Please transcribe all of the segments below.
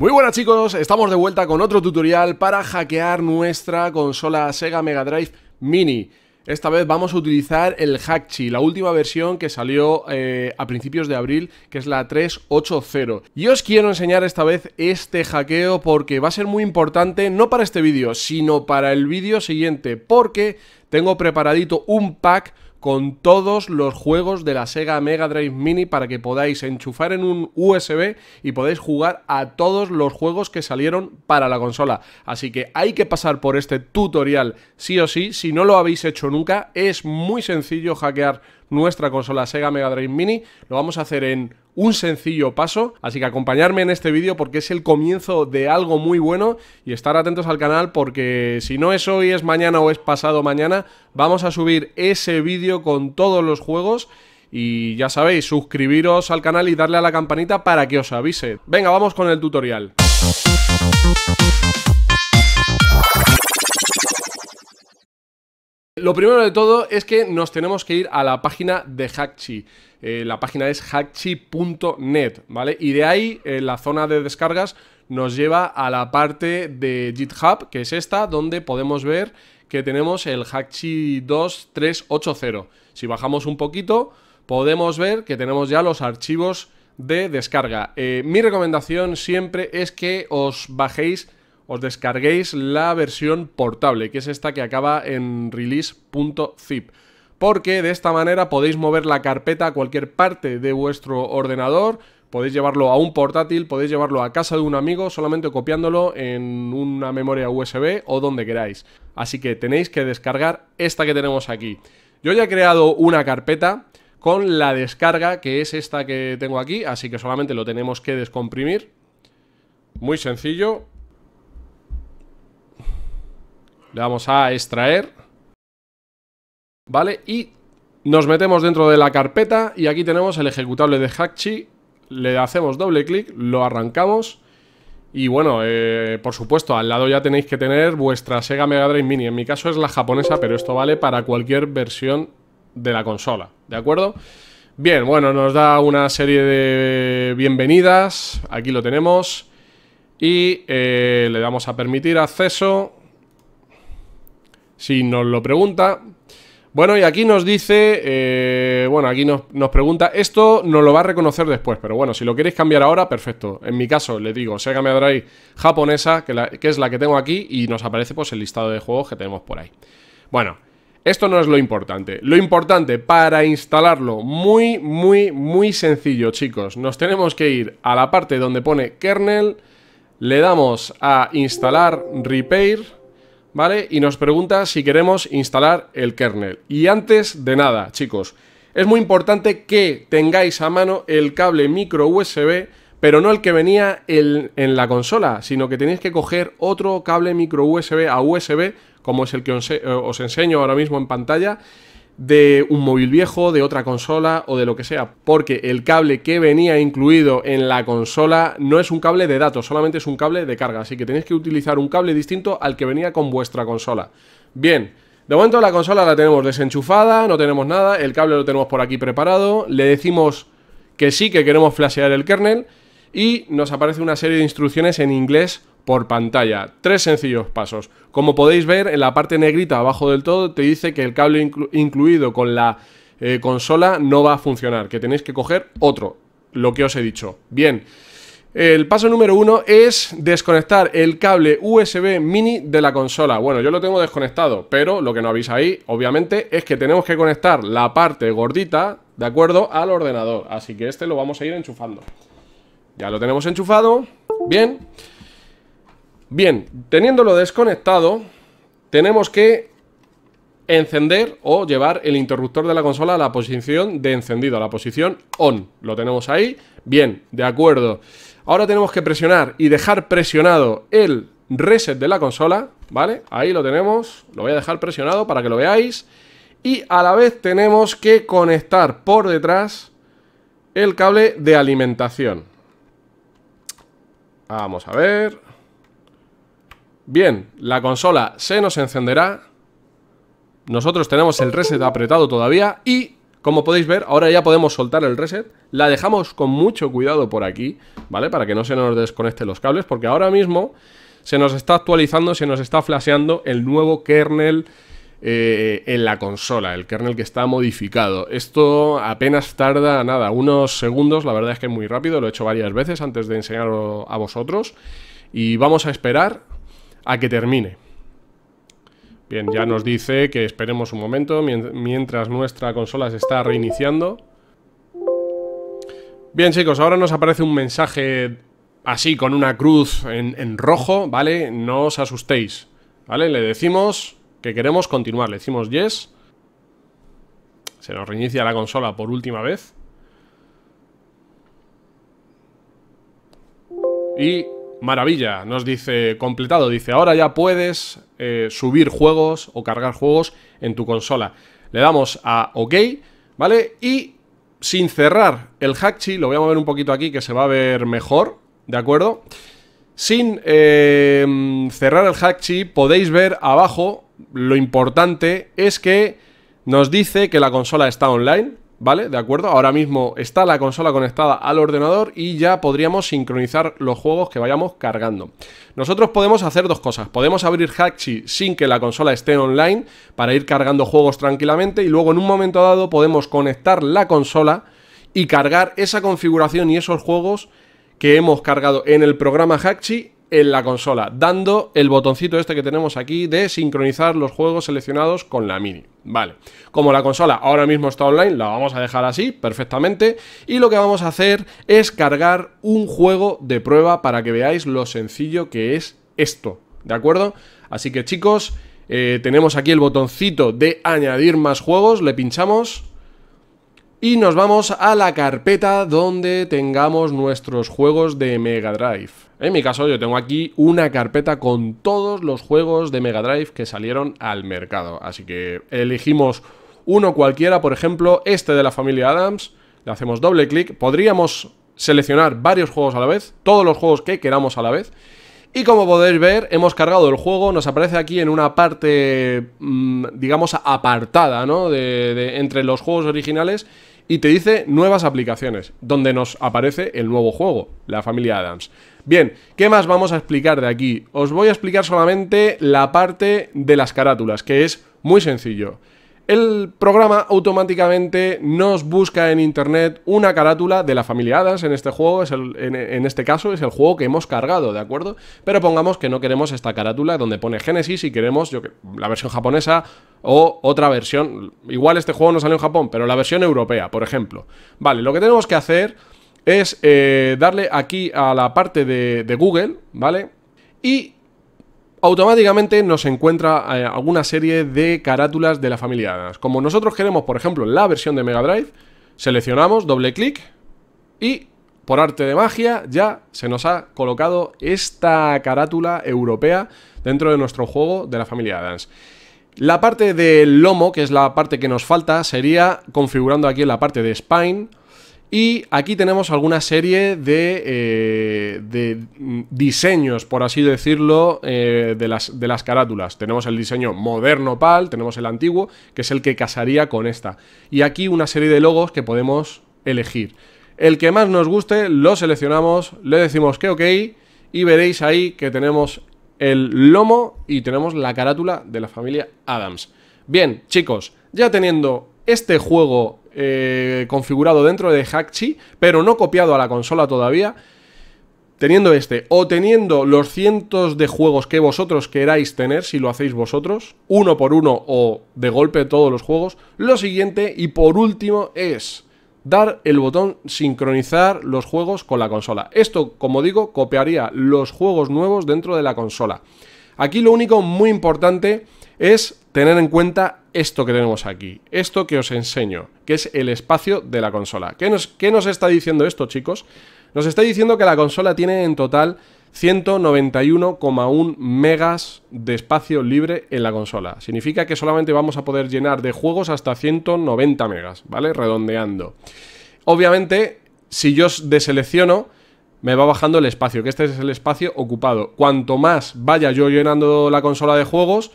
Muy buenas chicos, estamos de vuelta con otro tutorial para hackear nuestra consola Sega Mega Drive Mini. Esta vez vamos a utilizar el Hackchi, la última versión que salió eh, a principios de abril, que es la 3.8.0. Y os quiero enseñar esta vez este hackeo porque va a ser muy importante, no para este vídeo, sino para el vídeo siguiente, porque tengo preparadito un pack con todos los juegos de la Sega Mega Drive Mini para que podáis enchufar en un USB y podáis jugar a todos los juegos que salieron para la consola. Así que hay que pasar por este tutorial sí o sí. Si no lo habéis hecho nunca, es muy sencillo hackear nuestra consola Sega Mega Drive Mini. Lo vamos a hacer en un sencillo paso, así que acompañarme en este vídeo porque es el comienzo de algo muy bueno y estar atentos al canal porque si no es hoy, es mañana o es pasado mañana, vamos a subir ese vídeo con todos los juegos y ya sabéis, suscribiros al canal y darle a la campanita para que os avise. Venga, vamos con el tutorial. Lo primero de todo es que nos tenemos que ir a la página de Hackchi. Eh, la página es hackchi.net, ¿vale? Y de ahí, en eh, la zona de descargas nos lleva a la parte de GitHub, que es esta, donde podemos ver que tenemos el Hackchi 2380. Si bajamos un poquito, podemos ver que tenemos ya los archivos de descarga. Eh, mi recomendación siempre es que os bajéis os descarguéis la versión portable, que es esta que acaba en release.zip. Porque de esta manera podéis mover la carpeta a cualquier parte de vuestro ordenador, podéis llevarlo a un portátil, podéis llevarlo a casa de un amigo, solamente copiándolo en una memoria USB o donde queráis. Así que tenéis que descargar esta que tenemos aquí. Yo ya he creado una carpeta con la descarga, que es esta que tengo aquí, así que solamente lo tenemos que descomprimir. Muy sencillo, le damos a extraer. ¿Vale? Y nos metemos dentro de la carpeta y aquí tenemos el ejecutable de Hackchi. Le hacemos doble clic, lo arrancamos. Y bueno, eh, por supuesto, al lado ya tenéis que tener vuestra Sega Mega Drive Mini. En mi caso es la japonesa, pero esto vale para cualquier versión de la consola, ¿de acuerdo? Bien, bueno, nos da una serie de bienvenidas. Aquí lo tenemos. Y eh, le damos a permitir acceso si nos lo pregunta. Bueno, y aquí nos dice, eh, bueno, aquí nos, pregunta, esto nos lo va a reconocer después, pero bueno, si lo queréis cambiar ahora, perfecto. En mi caso, le digo Sega Mega Drive japonesa, que, es la que tengo aquí, y nos aparece pues el listado de juegos que tenemos por ahí. Bueno, esto no es lo importante. Lo importante para instalarlo, muy, muy, muy sencillo, chicos. Nos tenemos que ir a la parte donde pone kernel, le damos a instalar repair ¿vale? Y nos pregunta si queremos instalar el kernel. Y antes de nada, chicos, es muy importante que tengáis a mano el cable micro USB, pero no el que venía en la consola, sino que tenéis que coger otro cable micro USB a USB, como es el que eh, os enseño ahora mismo en pantalla, de un móvil viejo, de otra consola o de lo que sea, porque el cable que venía incluido en la consola no es un cable de datos, solamente es un cable de carga, así que tenéis que utilizar un cable distinto al que venía con vuestra consola. Bien, de momento la consola la tenemos desenchufada, no tenemos nada, el cable lo tenemos por aquí preparado, le decimos que sí que queremos flashear el kernel y nos aparece una serie de instrucciones en inglés por pantalla. Tres sencillos pasos. Como podéis ver, en la parte negrita abajo del todo te dice que el cable incluido con la eh, consola no va a funcionar, que tenéis que coger otro, lo que os he dicho. Bien, el paso número uno es desconectar el cable USB mini de la consola. Bueno, yo lo tengo desconectado, pero lo que no habéis ahí, obviamente, es que tenemos que conectar la parte gordita, ¿de acuerdo?, al ordenador. Así que este lo vamos a ir enchufando. Ya lo tenemos enchufado Bien Bien, teniéndolo desconectado Tenemos que encender o llevar el interruptor de la consola a la posición de encendido, a la posición on. Lo tenemos ahí. Bien, de acuerdo. Ahora tenemos que presionar y dejar presionado el reset de la consola, ¿vale? Ahí lo tenemos, lo voy a dejar presionado para que lo veáis. Y a la vez tenemos que conectar por detrás el cable de alimentación, Vamos a ver. Bien, la consola se nos encenderá. Nosotros tenemos el reset apretado todavía y, como podéis ver, ahora ya podemos soltar el reset. La dejamos con mucho cuidado por aquí, ¿vale? Para que no se nos desconecten los cables, porque ahora mismo se nos está actualizando, se nos está flasheando el nuevo kernel eh, en la consola, el kernel que está modificado. Esto apenas tarda nada, unos segundos, la verdad es que es muy rápido, lo he hecho varias veces antes de enseñarlo a vosotros. Y vamos a esperar a que termine. Bien, ya nos dice que esperemos un momento mientras nuestra consola se está reiniciando. Bien chicos, ahora nos aparece un mensaje así con una cruz en rojo, ¿vale? No os asustéis, ¿vale? Le decimos que queremos continuar. Le decimos yes. Se nos reinicia la consola por última vez. Y maravilla, nos dice completado, dice ahora ya puedes eh, subir juegos o cargar juegos en tu consola. Le damos a OK, ¿vale? Y sin cerrar el Hackchi, lo voy a mover un poquito aquí que se va a ver mejor, ¿de acuerdo? Sin em, cerrar el Hackchi, podéis ver abajo lo importante es que nos dice que la consola está online, ¿vale? De acuerdo, ahora mismo está la consola conectada al ordenador y ya podríamos sincronizar los juegos que vayamos cargando. Nosotros podemos hacer dos cosas, podemos abrir Hackchi sin que la consola esté online para ir cargando juegos tranquilamente y luego en un momento dado podemos conectar la consola y cargar esa configuración y esos juegos que hemos cargado en el programa Hachi en la consola, dando el botoncito este que tenemos aquí de sincronizar los juegos seleccionados con la mini. Vale, como la consola ahora mismo está online, la vamos a dejar así perfectamente y lo que vamos a hacer es cargar un juego de prueba para que veáis lo sencillo que es esto, ¿de acuerdo? Así que chicos, eh, tenemos aquí el botoncito de añadir más juegos, le pinchamos y nos vamos a la carpeta donde tengamos nuestros juegos de Mega Drive. En mi caso yo tengo aquí una carpeta con todos los juegos de Mega Drive que salieron al mercado. Así que elegimos uno cualquiera, por ejemplo este de la familia Adams. Le hacemos doble clic. Podríamos seleccionar varios juegos a la vez, todos los juegos que queramos a la vez. Y como podéis ver, hemos cargado el juego, nos aparece aquí en una parte, mm, digamos, apartada, ¿no? De, entre los juegos originales y te dice nuevas aplicaciones, donde nos aparece el nuevo juego, la familia Adams. Bien, ¿qué más vamos a explicar de aquí? Os voy a explicar solamente la parte de las carátulas, que es muy sencillo el programa automáticamente nos busca en internet una carátula de la familia Hadas en este juego, es el, en, este caso es el juego que hemos cargado, ¿de acuerdo? Pero pongamos que no queremos esta carátula donde pone Genesis y queremos yo, la versión japonesa o otra versión, igual este juego no salió en Japón, pero la versión europea, por ejemplo. Vale, lo que tenemos que hacer es eh, darle aquí a la parte de Google, ¿vale? Y automáticamente nos encuentra eh, alguna serie de carátulas de la familia Adams. Como nosotros queremos, por ejemplo, la versión de Mega Drive, seleccionamos, doble clic y por arte de magia ya se nos ha colocado esta carátula europea dentro de nuestro juego de la familia Adams. La parte del lomo, que es la parte que nos falta, sería configurando aquí en la parte de spine y aquí tenemos alguna serie de, eh, de diseños, por así decirlo, eh, de, las, de las carátulas. Tenemos el diseño moderno PAL, tenemos el antiguo, que es el que casaría con esta. Y aquí una serie de logos que podemos elegir. El que más nos guste lo seleccionamos, le decimos que ok y veréis ahí que tenemos el lomo y tenemos la carátula de la familia Adams. Bien, chicos, ya teniendo este juego eh, configurado dentro de Hackchi, pero no copiado a la consola todavía, teniendo este o teniendo los cientos de juegos que vosotros queráis tener, si lo hacéis vosotros, uno por uno o de golpe todos los juegos, lo siguiente y por último es dar el botón sincronizar los juegos con la consola. Esto, como digo, copiaría los juegos nuevos dentro de la consola. Aquí lo único muy importante es tener en cuenta esto que tenemos aquí, esto que os enseño, que es el espacio de la consola. ¿Qué nos, nos está diciendo esto, chicos? Nos está diciendo que la consola tiene en total 191,1 megas de espacio libre en la consola. Significa que solamente vamos a poder llenar de juegos hasta 190 megas, ¿vale? Redondeando. Obviamente, si yo deselecciono, me va bajando el espacio, que este es el espacio ocupado. Cuanto más vaya yo llenando la consola de juegos,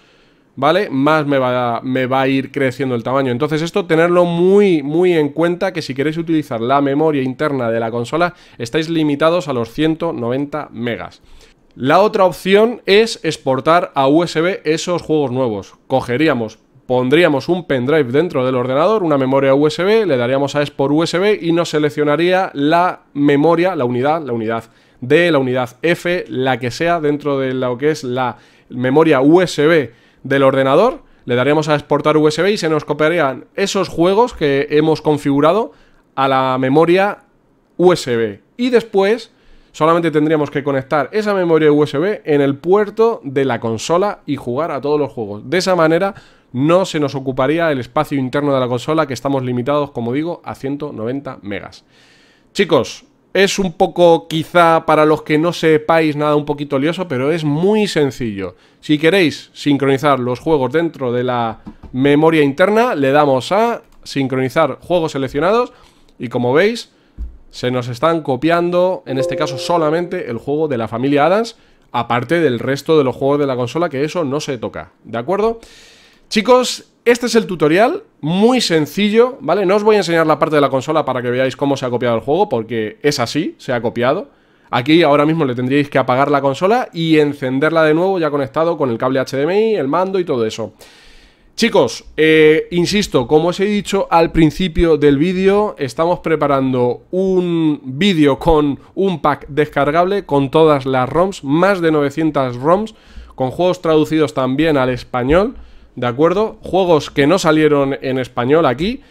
¿vale? Más me va, a, ir creciendo el tamaño. Entonces esto tenerlo muy, muy en cuenta que si queréis utilizar la memoria interna de la consola, estáis limitados a los 190 megas. La otra opción es exportar a USB esos juegos nuevos. Cogeríamos, pondríamos un pendrive dentro del ordenador, una memoria USB, le daríamos a export USB y nos seleccionaría la memoria, la unidad, la unidad D, la unidad F, la que sea dentro de lo que es la memoria USB del ordenador, le daríamos a exportar USB y se nos copiarían esos juegos que hemos configurado a la memoria USB. Y después solamente tendríamos que conectar esa memoria USB en el puerto de la consola y jugar a todos los juegos. De esa manera no se nos ocuparía el espacio interno de la consola que estamos limitados, como digo, a 190 megas. Chicos, es un poco, quizá, para los que no sepáis nada, un poquito lioso, pero es muy sencillo. Si queréis sincronizar los juegos dentro de la memoria interna, le damos a sincronizar juegos seleccionados y como veis, se nos están copiando, en este caso solamente, el juego de la familia Adams, aparte del resto de los juegos de la consola, que eso no se toca, ¿de acuerdo? Chicos, este es el tutorial, muy sencillo, ¿vale? No os voy a enseñar la parte de la consola para que veáis cómo se ha copiado el juego, porque es así, se ha copiado. Aquí ahora mismo le tendríais que apagar la consola y encenderla de nuevo ya conectado con el cable HDMI, el mando y todo eso. Chicos, eh, insisto, como os he dicho al principio del vídeo, estamos preparando un vídeo con un pack descargable con todas las ROMs, más de 900 ROMs, con juegos traducidos también al español. ¿de acuerdo? Juegos que no salieron en español aquí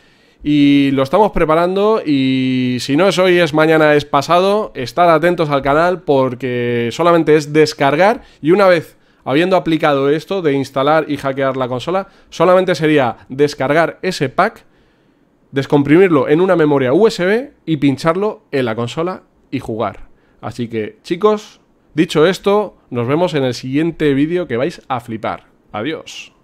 y lo estamos preparando y si no es hoy es mañana es pasado, estad atentos al canal porque solamente es descargar y una vez habiendo aplicado esto de instalar y hackear la consola, solamente sería descargar ese pack, descomprimirlo en una memoria USB y pincharlo en la consola y jugar. Así que chicos, dicho esto, nos vemos en el siguiente vídeo que vais a flipar. Adiós.